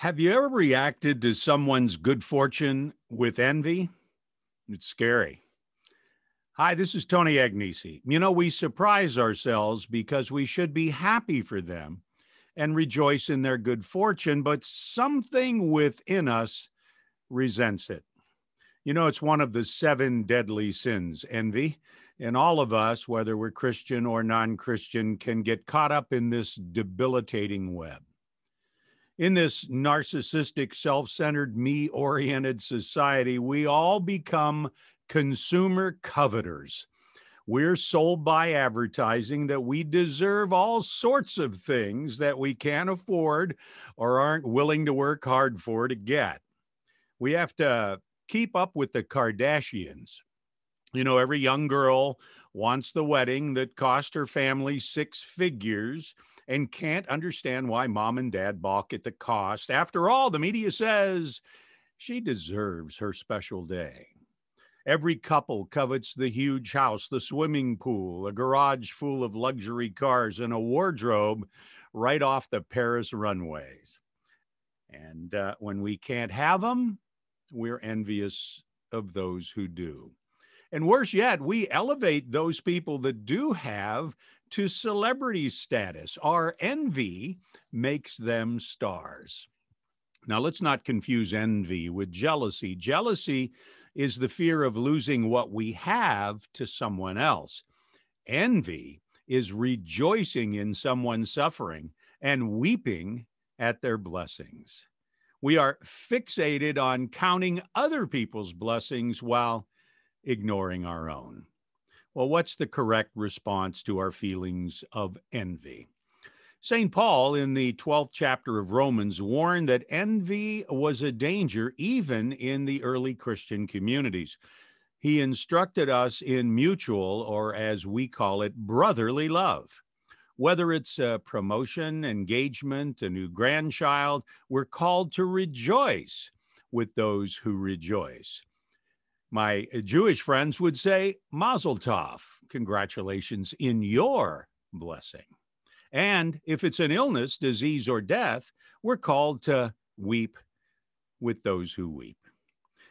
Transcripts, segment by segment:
Have you ever reacted to someone's good fortune with envy? It's scary. Hi, this is Tony Agnese. You know, we surprise ourselves because we should be happy for them and rejoice in their good fortune, but something within us resents it. You know, it's one of the seven deadly sins, envy. And all of us, whether we're Christian or non Christian, can get caught up in this debilitating web in this narcissistic, self centered, me oriented society, we all become consumer coveters. We're sold by advertising that we deserve all sorts of things that we can't afford or aren't willing to work hard for to get. We have to keep up with the Kardashians you know, every young girl wants the wedding that cost her family six figures and can't understand why mom and dad balk at the cost. After all, the media says she deserves her special day. Every couple covets the huge house, the swimming pool, a garage full of luxury cars, and a wardrobe right off the Paris runways. And uh, when we can't have them, we're envious of those who do. And worse yet, we elevate those people that do have to celebrity status. Our envy makes them stars. Now, let's not confuse envy with jealousy. Jealousy is the fear of losing what we have to someone else. Envy is rejoicing in someone's suffering and weeping at their blessings. We are fixated on counting other people's blessings while ignoring our own. Well, what's the correct response to our feelings of envy? St. Paul, in the 12th chapter of Romans, warned that envy was a danger even in the early Christian communities. He instructed us in mutual, or as we call it, brotherly love. Whether it's a promotion, engagement, a new grandchild, we're called to rejoice with those who rejoice. My Jewish friends would say, Mazel Tov, congratulations in your blessing. And if it's an illness, disease, or death, we're called to weep with those who weep.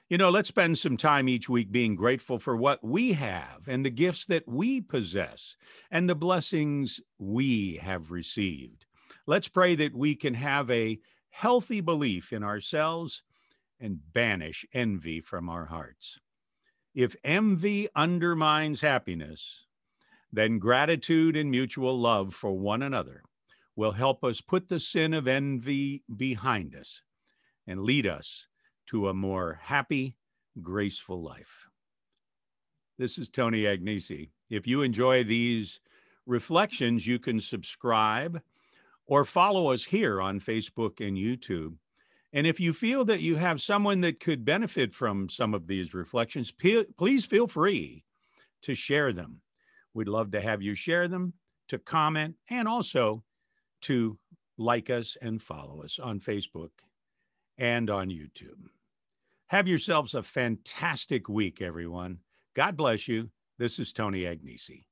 You know, let's spend some time each week being grateful for what we have and the gifts that we possess and the blessings we have received. Let's pray that we can have a healthy belief in ourselves and banish envy from our hearts. If envy undermines happiness, then gratitude and mutual love for one another will help us put the sin of envy behind us and lead us to a more happy, graceful life. This is Tony Agnese. If you enjoy these reflections, you can subscribe or follow us here on Facebook and YouTube. And if you feel that you have someone that could benefit from some of these reflections, please feel free to share them. We'd love to have you share them, to comment, and also to like us and follow us on Facebook and on YouTube. Have yourselves a fantastic week, everyone. God bless you. This is Tony Agnese.